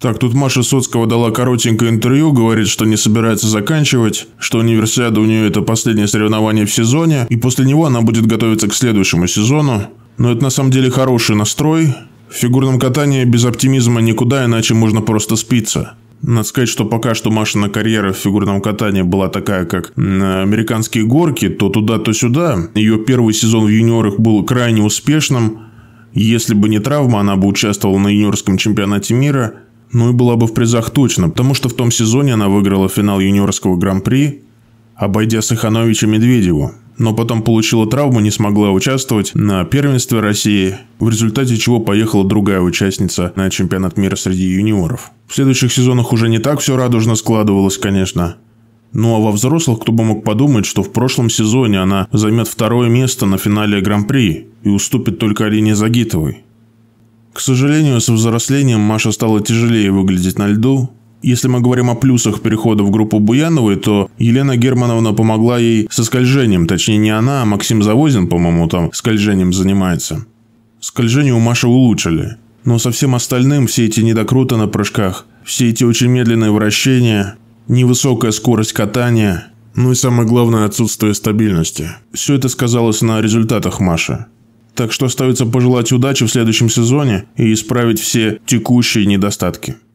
Так, тут Маша Соцкого дала коротенькое интервью, говорит, что не собирается заканчивать, что универсиада у нее это последнее соревнование в сезоне, и после него она будет готовиться к следующему сезону. Но это на самом деле хороший настрой. В фигурном катании без оптимизма никуда, иначе можно просто спиться. Надо сказать, что пока что Машина карьера в фигурном катании была такая, как на американские горки, то туда, то сюда. Ее первый сезон в юниорах был крайне успешным. Если бы не травма, она бы участвовала на юниорском чемпионате мира – ну и была бы в призах точно, потому что в том сезоне она выиграла финал юниорского гран-при, обойдя Сахановича Медведеву, но потом получила травму, не смогла участвовать на первенстве России, в результате чего поехала другая участница на чемпионат мира среди юниоров. В следующих сезонах уже не так все радужно складывалось, конечно. Ну а во взрослых кто бы мог подумать, что в прошлом сезоне она займет второе место на финале Гран-при и уступит только Алине Загитовой. К сожалению, с взрослением Маша стала тяжелее выглядеть на льду. Если мы говорим о плюсах перехода в группу Буяновой, то Елена Германовна помогла ей со скольжением. Точнее, не она, а Максим Завозин, по-моему, там скольжением занимается. Скольжение у Маши улучшили. Но со всем остальным все эти недокруты на прыжках, все эти очень медленные вращения, невысокая скорость катания, ну и самое главное отсутствие стабильности. Все это сказалось на результатах Маши. Так что остается пожелать удачи в следующем сезоне и исправить все текущие недостатки.